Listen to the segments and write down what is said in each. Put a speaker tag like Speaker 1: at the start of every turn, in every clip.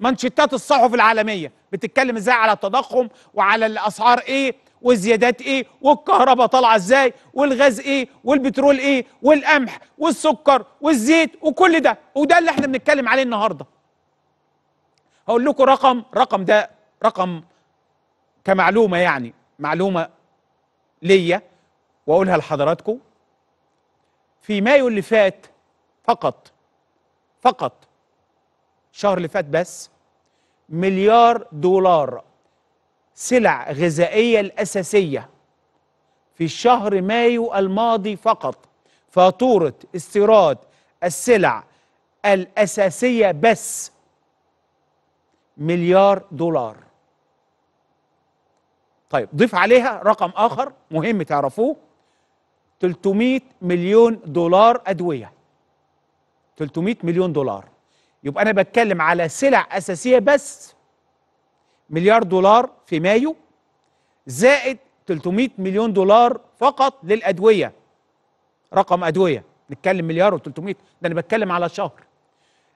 Speaker 1: مانشيتات الصحف العالميه بتتكلم ازاي على التضخم وعلى الاسعار ايه والزيادات ايه والكهرباء طالعه ازاي والغاز ايه والبترول ايه والقمح والسكر والزيت وكل ده وده اللي احنا بنتكلم عليه النهارده هقول لكم رقم رقم ده رقم كمعلومه يعني معلومه ليا واقولها لحضراتكم في مايو اللي فات فقط فقط الشهر اللي فات بس مليار دولار سلع غذائية الأساسية في الشهر مايو الماضي فقط فاتورة استيراد السلع الأساسية بس مليار دولار طيب ضيف عليها رقم آخر مهم تعرفوه 300 مليون دولار أدوية 300 مليون دولار يبقى انا بتكلم على سلع اساسيه بس مليار دولار في مايو زائد 300 مليون دولار فقط للادويه رقم ادويه نتكلم مليار و300 ده انا بتكلم على شهر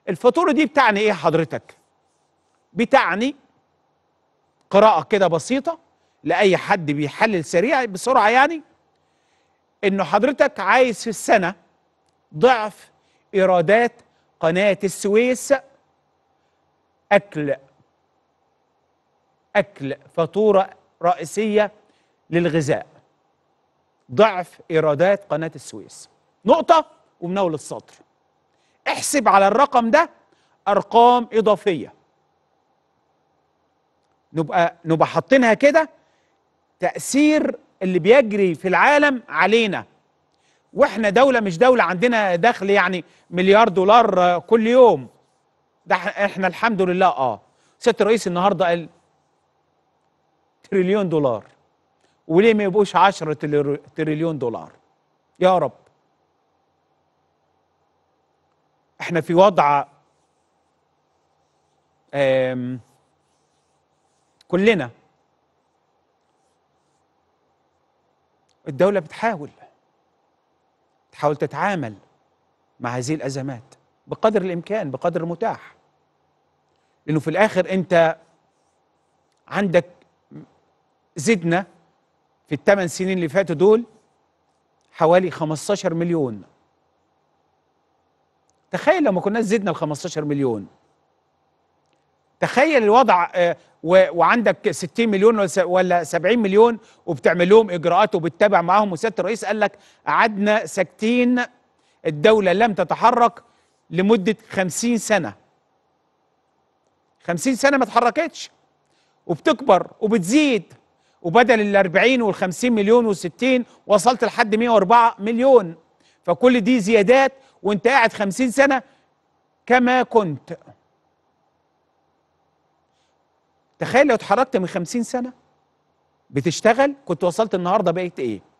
Speaker 1: الفاتوره دي بتعني ايه حضرتك بتعني قراءه كده بسيطه لاي حد بيحلل سريع بسرعه يعني انه حضرتك عايز في السنه ضعف ايرادات قناة السويس أكل أكل فاتورة رئيسية للغذاء ضعف إيرادات قناة السويس نقطة ومناول السطر احسب على الرقم ده أرقام إضافية نبقى نبقى حاطينها كده تأثير اللي بيجري في العالم علينا واحنا دولة مش دولة عندنا دخل يعني مليار دولار آه، كل يوم ده احنا الحمد لله اه سيادة الرئيس النهاردة قال تريليون دولار وليه ما يبقوش 10 تريليون دولار يا رب احنا في وضع كلنا الدولة بتحاول حاول تتعامل مع هذه الأزمات بقدر الإمكان بقدر المتاح لأنه في الآخر أنت عندك زدنا في الثمان سنين اللي فاتوا دول حوالي 15 مليون تخيل لما كنا زدنا ال 15 مليون تخيل الوضع آه، وعندك 60 مليون ولا 70 مليون وبتعمل لهم اجراءات وبتتابع معاهم وسياده الرئيس قال لك قعدنا ساكتين الدوله لم تتحرك لمده 50 سنه 50 سنه ما اتحركتش وبتكبر وبتزيد وبدل ال 40 وال 50 مليون وال60 وصلت لحد 104 مليون فكل دي زيادات وانت قاعد 50 سنه كما كنت تخيل لو اتحركت من خمسين سنه بتشتغل كنت وصلت النهارده بقيت ايه